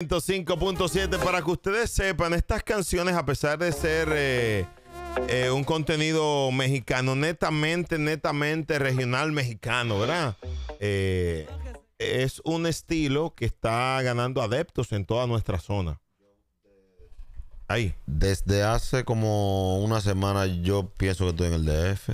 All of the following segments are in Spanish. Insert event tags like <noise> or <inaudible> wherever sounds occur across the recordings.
105.7 para que ustedes sepan, estas canciones a pesar de ser eh, eh, un contenido mexicano, netamente, netamente regional mexicano, ¿verdad? Eh, es un estilo que está ganando adeptos en toda nuestra zona. Ahí. Desde hace como una semana yo pienso que estoy en el DF.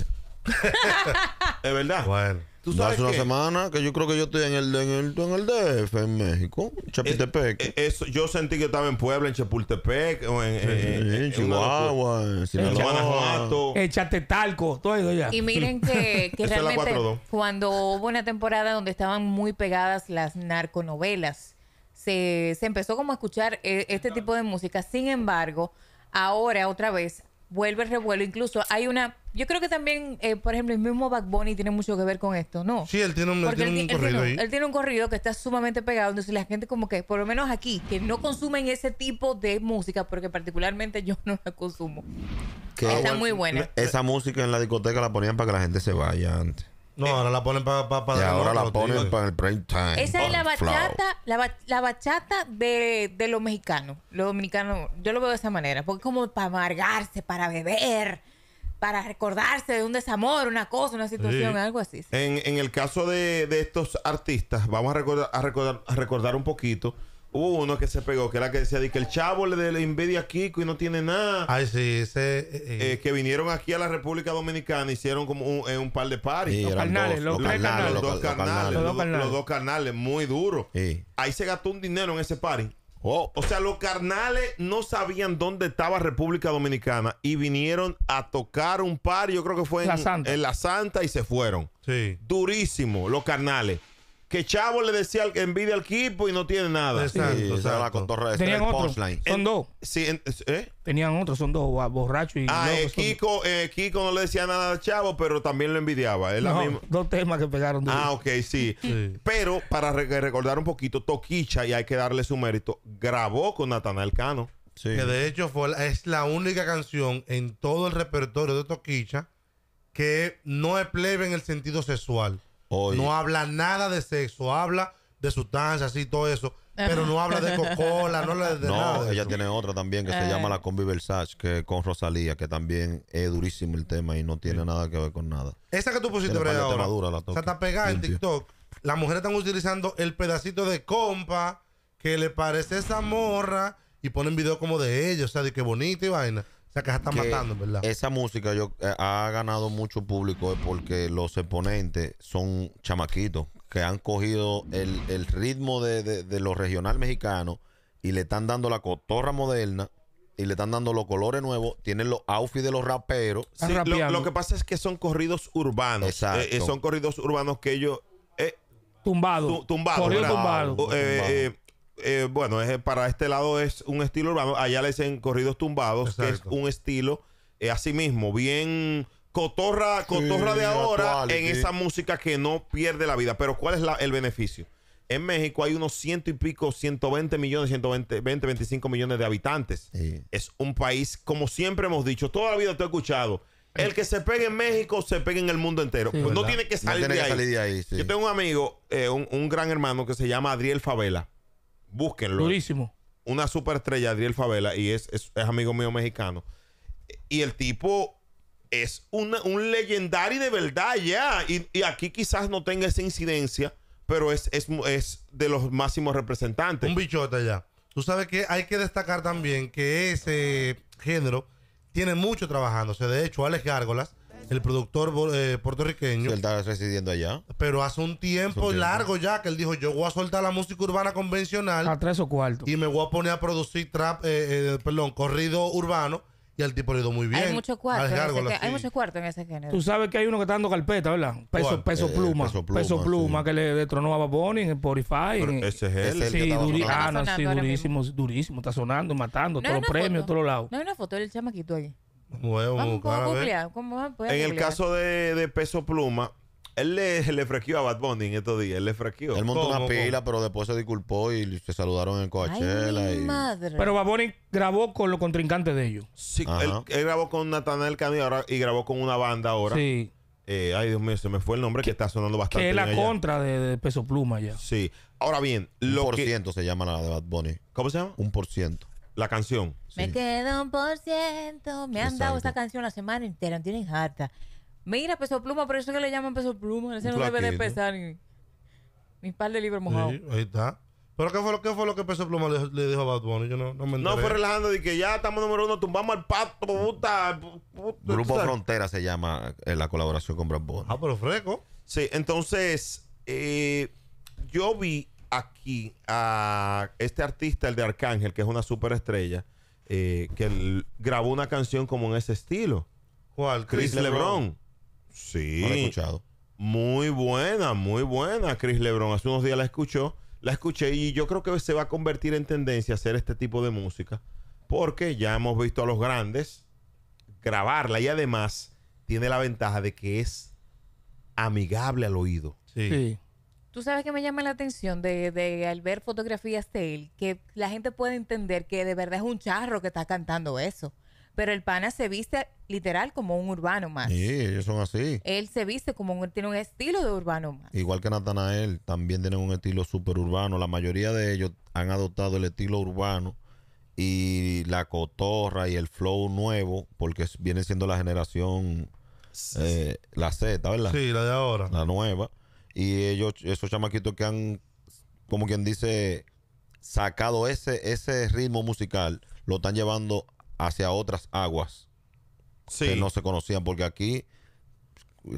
¿De <laughs> verdad? Bueno. Hace una semana que yo creo que yo estoy en el, en el, en DF, en México, Chapultepec. Eh, eh, yo sentí que estaba en Puebla, en Chapultepec, en, en, Chihuahua, en Sinaloa. En Y miren que, realmente cuando hubo una temporada donde estaban muy pegadas las narconovelas, se, empezó como a escuchar eh, este tipo de música. Sin embargo, ahora otra vez vuelve el revuelo. Incluso hay una. Yo creo que también, eh, por ejemplo, el mismo Back Bunny tiene mucho que ver con esto, ¿no? Sí, él tiene un, corrido ahí. Él tiene un corrido que está sumamente pegado. Entonces, la gente, como que, por lo menos aquí, que no consumen ese tipo de música, porque particularmente yo no la consumo. Que está ah, muy buena. Esa música en la discoteca la ponían para que la gente se vaya antes. No, ahora la ponen para ahora la ponen para el prime time. Esa es la bachata, la, bachata de, de los mexicanos. Los dominicanos, yo lo veo de esa manera, porque como para amargarse, para beber, para recordarse de un desamor, una cosa, una situación, algo así. En, en, el caso de, de, estos artistas, vamos a recordar, a recordar, a recordar un poquito Hubo uno que se pegó, que era que decía que el chavo le, la envidia a Kiko y no tiene nada. Ay, sí, ese. Eh, eh. Eh, que vinieron aquí a la República Dominicana, hicieron como un, par de paris. los carnales, los, carnales, los, dos carnales, los, dos carnales. muy duros. Ahí se gastó un dinero en ese party. Oh. O sea, los carnales no sabían dónde estaba República Dominicana y vinieron a tocar un par, yo creo que fue en la Santa, en la Santa y se fueron. Sí. Durísimo, los carnales que Chavo le decía al, envidia al equipo y no tiene nada. Exacto. o sea, la Tenían otros. ¿eh? Son dos. Tenían ah, eh, otros, son dos, borrachos y. Ah, Kiko, eh, Kiko no le decía nada a Chavo, pero también lo envidiaba. Dos temas que pegaron. ah, ok, sí. Pero para recordar un poquito, Toquicha, y hay que darle su mérito, grabó con Natanael Cano. Que de hecho fue, es la única canción en todo el repertorio de Toquicha que no es plebe en el sentido sexual. No habla nada de sexo, habla de sustancias y todo eso. Pero no habla de Coca-Cola, no habla de nada. ella tiene otra también que se eh. llama La Combi que con Rosalía, que también es durísimo el tema y no tiene nada que ver con nada. Esa que tú pusiste, ahora, la o sea, está pegada en TikTok. Las mujeres están utilizando el pedacito de compa que le parece esa morra y ponen videos como de ella, o sea, de que bonita y vaina. Esa música yo, eh, ha ganado mucho público eh, porque los exponentes son chamaquitos que han cogido el, ritmo de, de, lo regional mexicano y le están dando la cotorra moderna y le están dando los colores nuevos, tienen los outfits de los raperos. lo, que pasa es que son corridos urbanos. Eh, son corridos urbanos que ellos... Tumbados. tumbado. tumbado. Corrido eh, bueno, para este lado es un estilo urbano. Allá le dicen corridos tumbados, que es un estilo eh, así mismo, bien cotorra, cotorra de ahora en esa música que no pierde la vida. Pero ¿cuál es el beneficio? En México hay unos ciento y pico, 120 millones, 120, 20, 25 millones de habitantes. Es un país, como siempre hemos dicho, toda la vida te he escuchado. El que se pegue en México, se pegue en el mundo entero. no tiene que salir, de, ahí. Yo tengo un amigo, eh, un, un, gran hermano que se llama Adriel Favela. Búsquenlo. Durísimo. Una superestrella, Adriel Favela, y es, amigo mío mexicano. Y el tipo es un legendario de verdad ya. Y, aquí quizás no tenga esa incidencia, pero es, es, es de los máximos representantes. Un bichote ya. Tú sabes que hay que destacar también que ese género tiene mucho trabajándose. De hecho, Alex Gárgolas el productor eh, puertorriqueño. Él estaba residiendo allá. Pero hace un tiempo, largo ya que él dijo, yo voy a soltar la música urbana convencional. A tres o cuarto. Y me voy a poner a producir trap, eh, eh perdón, corrido urbano. Y al tipo le ido muy bien. Hay muchos cuartos hay muchos cuartos en ese género. Tú sabes que hay uno que está dando carpeta, ¿verdad? Eh, peso, peso, pluma, peso pluma. que le detronó a Baboni en Spotify. ese es el ah, Sí, durísimo, durísimo, durísimo. Está sonando, matando, todos los premios, todos los lados. No hay una foto del chamaquito ahí en el caso de, de Peso Pluma, él le, le frequió a Bad Bunny en estos días. Él le frequeó Él montó una pila, pero después se disculpó y se saludaron en Coachella. y... Pero Bad Bunny grabó con los contrincantes de ellos. Sí, él, grabó con Natanael cani y, y grabó con una banda ahora. Sí. Eh, ay, Dios mío, se me fue el nombre que, está sonando bastante. Que es la contra de, Peso Pluma ya. Sí. Ahora bien, lo Un por ciento se llama la de Bad Bunny. ¿Cómo se llama? Un por ciento. La canción. Me quedo un por ciento. Me han dado esta canción la semana entera. Tienen harta. Mira, peso pluma, por eso que le llaman peso pluma. Ese no debe de pesar mi ni par de libros mojados. Sí, ahí está. ¿Pero qué fue, lo, qué fue lo que Peso Pluma le, dijo a Bad Bunny? Yo no, no me No, fue relajando Dije, que ya estamos número uno, tumbamos al pato, puta. Grupo Frontera se llama eh, la colaboración con Bad Bunny. Ah, pero fresco. Sí, entonces, eh, yo vi aquí a este artista, el de Arcángel, que es una superestrella, eh, que grabó una canción como en ese estilo. ¿Cuál? Chris, Lebron. Sí. he escuchado. Muy buena, muy buena, Chris Lebron. Hace unos días la escuchó, la escuché y yo creo que se va a convertir en tendencia hacer este tipo de música. Porque ya hemos visto a los grandes grabarla y además tiene la ventaja de que es amigable al oído. Sí. sí. Tú sabes que me llama la atención de, al ver fotografías de él, que la gente puede entender que de verdad es un charro que está cantando eso. Pero el pana se viste literal como un urbano más. Sí, ellos son así. Él se viste como un, tiene un estilo de urbano más. Igual que Natanael, también tienen un estilo súper urbano. La mayoría de ellos han adoptado el estilo urbano y la cotorra y el flow nuevo, porque viene siendo la generación, eh, la Z, ¿verdad? Sí, la de ahora. La nueva. Y ellos, esos chamaquitos que han, como quien dice, sacado ese, ese ritmo musical, lo están llevando hacia otras aguas que no se conocían. Porque aquí,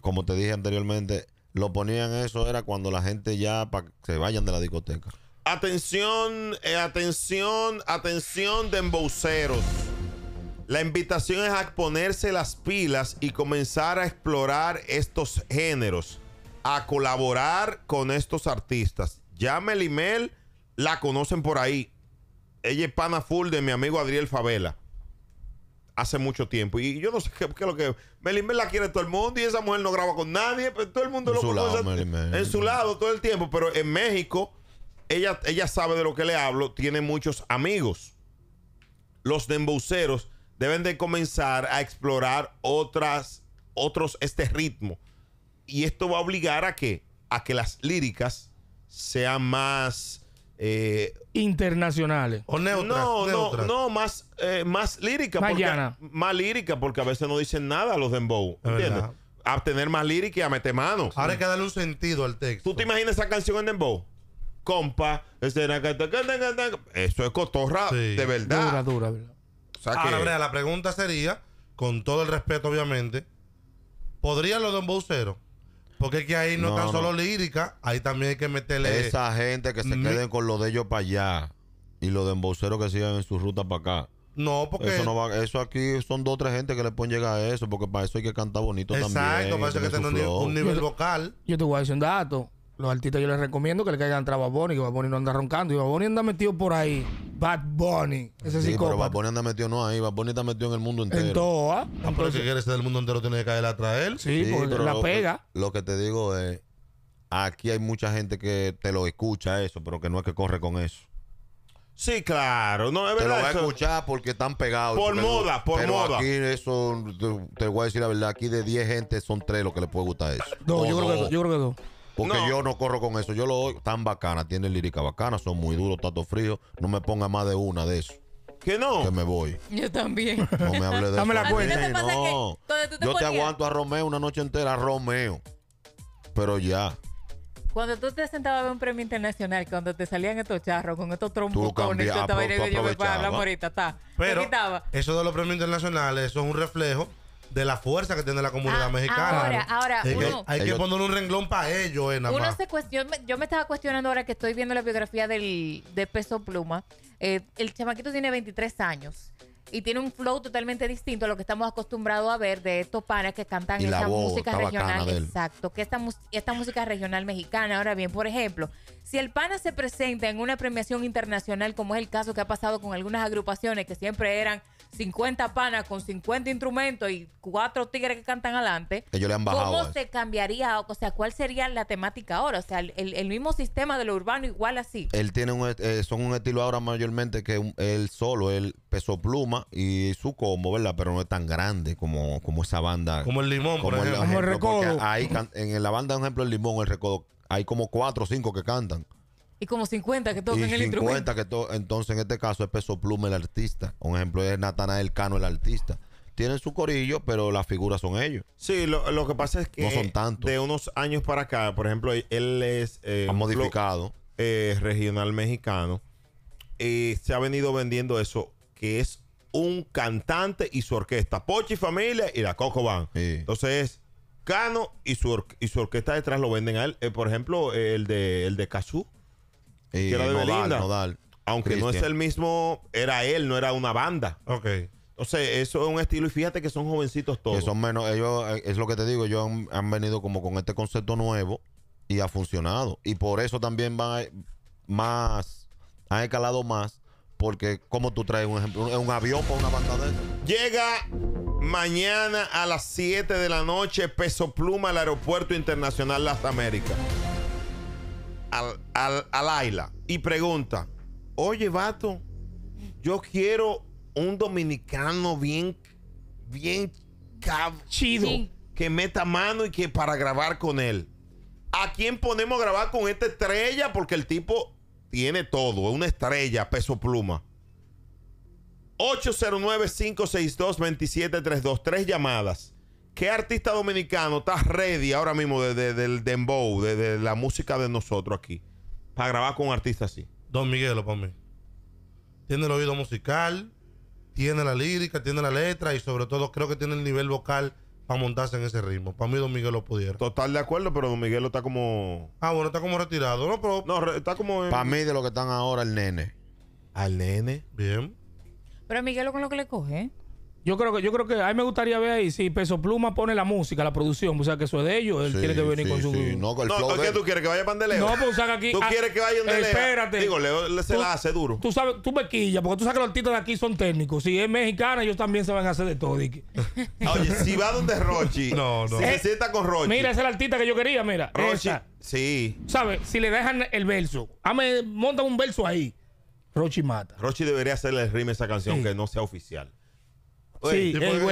como te dije anteriormente, lo ponían eso era cuando la gente ya se vayan de la discoteca. Atención, eh, atención, atención de emboceros. La invitación es a ponerse las pilas y comenzar a explorar estos géneros a colaborar con estos artistas. Ya Melimel la conocen por ahí. Ella es pana full de mi amigo Adriel Favela. Hace mucho tiempo. Y yo no sé qué, es lo que. Melimel la quiere todo el mundo y esa mujer no graba con nadie. Pero todo el mundo en lo conoce. En su lado todo el tiempo. Pero en México, ella, ella sabe de lo que le hablo. Tiene muchos amigos. Los dembuceros deben de comenzar a explorar otras, otros, este ritmo y esto va a obligar a que, a que las líricas sean más... Eh, internacionales o neutras, no no no más eh, más lírica más, porque, más lírica porque a veces no dicen nada los dembow ¿entiendes? a tener más lírica y a meter mano ahora hay que darle un sentido al texto ¿tú te imaginas esa canción en dembow? compa eso es cotorra de verdad dura dura, verdad. ahora la pregunta sería con todo el respeto obviamente ¿podrían los cero? Porque es que ahí no, tan solo lírica, ahí también hay que meterle. Esa gente que se quede mm. queden con lo de ellos para allá y lo de emboceros que sigan en su ruta para acá. No, porque. Eso, no va, eso aquí son dos o tres gente que le pueden llegar a eso, porque para eso hay que cantar bonito también. Exacto, para eso hay que tener un, nivel vocal. Yo te voy a decir un dato. Los artistas yo les recomiendo que le caigan a Baboni, que Baboni no anda roncando. Y Baboni anda metido por ahí Bad Bunny. Ese sí, pero Bad Bunny anda metido no ahí. Bad Bunny está metido en el mundo entero. En todo pero si quieres ser del mundo entero tiene que caer atrás él. Sí, porque la pega. lo que te digo es, aquí hay mucha gente que te lo escucha eso, pero que no es que corre con eso. Sí, claro. No, es te lo va a escuchar porque están pegados. Por moda, por pero moda. Aquí eso, te, voy a decir la verdad, aquí de 10 gente son 3 los que le puede gustar eso. No, yo, Creo que, yo creo que no. Porque yo no corro con eso. Yo lo oigo. Tan bacanas tienen lírica bacana, son muy duros, tato frío. No me ponga más de una de eso. ¿Que no? Que me voy. Yo también. No me hable de eso. la cuenta. No. Te no. Te yo te aguanto a Romeo una noche entera, Romeo. Pero ya. Cuando tú te sentabas a ver un premio internacional, cuando te salían estos charros con estos trompicones, yo estaba yo me la ahorita, está. Pero, eso de los premios internacionales, eso es un reflejo de la fuerza que tiene la comunidad ah, mexicana. Ahora, ahora, uno, que, hay un renglón para ellos. Eh, uno se yo me estaba cuestionando ahora que estoy viendo la biografía del, de Peso Pluma. Eh, el chamaquito tiene 23 años y tiene un flow totalmente distinto a lo que estamos acostumbrados a ver de estos panas que cantan esta música regional. Exacto, que esta, esta música regional mexicana. Ahora bien, por ejemplo, si el pana se presenta en una premiación internacional, como es el caso que ha pasado con algunas agrupaciones que siempre eran 50 panas con 50 instrumentos y cuatro tigres que cantan adelante, le ¿cómo se cambiaría? O sea, ¿cuál sería la temática ahora? O sea, el, el mismo sistema de lo urbano igual así. Él tiene un, eh, son un estilo ahora mayormente que él solo, él peso pluma y su combo, ¿verdad? Pero no es tan grande como, como esa banda. Como el limón, como El, recodo. en la banda, por ejemplo, el limón, el recodo, hay como cuatro o cinco que cantan. Y como 50 que tocan y el 50 que todo Entonces, en este caso es Peso Pluma el artista. Un ejemplo es Natanael Cano el artista. Tienen su corillo, pero las figuras son ellos. Sí, lo, que pasa es que. No son tantos. De unos años para acá, por ejemplo, él es. ha eh, modificado. Eh, regional mexicano. Y se ha venido vendiendo eso, que es un cantante y su orquesta. Pochi Familia y la Coco Van. Entonces Cano y su, y su orquesta detrás lo venden a él. Eh, por ejemplo, el de, el de Cazú y Nodal, Aunque no es el mismo, era él, no era una banda. Ok. Entonces, eso es un estilo y fíjate que son jovencitos todos. menos, ellos, eh, es lo que te digo, ellos han, venido como con este concepto nuevo y ha funcionado. Y por eso también van más, han escalado más, porque como tú traes un ejemplo, avión para una banda Llega mañana a las 7 de la noche, peso pluma al Aeropuerto Internacional Las Américas al, al, y pregunta, oye, vato, yo quiero un dominicano bien, bien chido que meta mano y que para grabar con él. ¿A quién ponemos a grabar con esta estrella? Porque el tipo tiene todo, es una estrella, peso pluma. 809-562-2732, tres llamadas. ¿Qué artista dominicano está ready ahora mismo desde de, del dembow, desde de la música de nosotros aquí, para grabar con un artista así? Don Miguelo, para mí. Tiene el oído musical, tiene la lírica, tiene la letra y sobre todo creo que tiene el nivel vocal para montarse en ese ritmo. Para mí Don Miguelo pudiera. Total de acuerdo, pero Don Miguelo está como... Ah, bueno, está como retirado, ¿no? Pero... No, está como... Para mí de lo que están ahora, el nene. Al nene. Bien. Pero Miguelo con lo que le coge, ¿eh? Yo creo que yo creo que a mí me gustaría ver ahí si Peso Pluma pone la música, la producción, o sea que eso es de ellos, él tiene que venir con su sí. No, con el flow no, ¿qué tú quieres que vaya Pandeleo? No, pues saca aquí. Tú ah, quieres que vaya Pandeleo. Espérate. Digo, Leo se la hace duro. Tú sabes, tú me quilla, porque tú sabes que los artistas de aquí son técnicos. Si es mexicana, ellos también se van a hacer de todo. <laughs> Oye, si va donde Rochi, <laughs> no, no. Si se eh, con Rochi. Mira, ese es el artista que yo quería, mira. Rochi. Sí. ¿Sabes? Si le dejan el verso, ame, ah, montan un verso ahí. Rochi mata. Rochi debería hacerle el rime a esa canción que no sea oficial. Sí, lo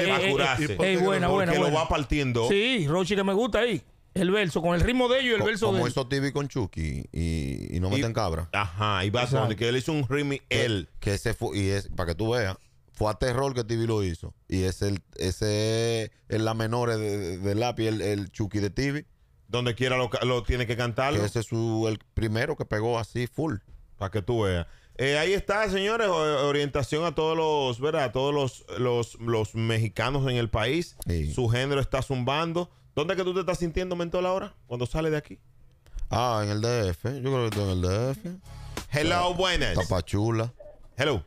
va partiendo. Sí, Rochi que me gusta ahí. El verso, con el ritmo de ellos y el verso como de Como hizo TV con Chucky y, no meten cabra. Ajá, y va a que él hizo un ritmo él. Que ese fue, y es, para que tú veas, fue a terror que TV lo hizo. Y es el, ese es la menor de, de, de lápiz, el, Chucky de TV. Donde quiera lo, tiene que cantar. Ese es el primero que pegó así, full. Para que tú veas. Eh, ahí está, señores, eh, orientación a todos los, ¿verdad? A todos los, los, mexicanos en el país. Su género está zumbando. ¿Dónde es que tú te estás sintiendo, Mentola, ahora? Cuando sale de aquí. Ah, en el DF. Yo creo que estoy en el DF. Hello, buenas. Papachula. Hello.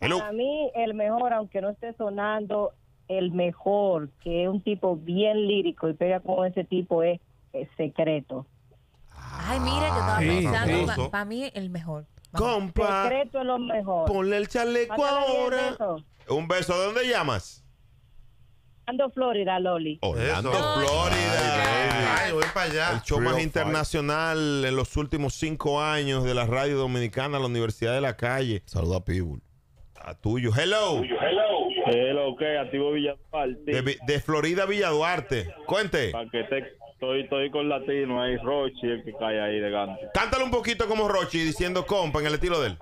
Para mí, el mejor, aunque no esté sonando, el mejor, que es un tipo bien lírico y pega con ese tipo, es secreto. Ay, mire que estaba para mí el mejor. Compa, Secreto es lo mejor. ponle el chaleco ahora. Un beso, ¿de dónde llamas? Ando Florida, Loli. Ando Florida. Ay, voy para allá. El show más internacional en los últimos cinco años de la radio dominicana, la Universidad de la Calle. Saluda a Pibul. A tuyo. Hello. Hello, ok, activo Villa De, Florida Villa Duarte. Cuente. Para Estoy, con latino ahí, Rochi, el que cae ahí de gante. Cántale un poquito como Rochi, diciendo compa en el estilo de él.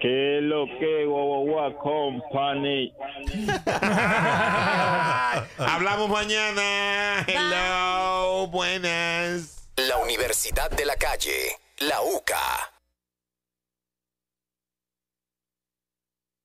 Que lo que guau, company. <laughs> Hablamos mañana. Hello, buenas. La Universidad de la Calle, la UCA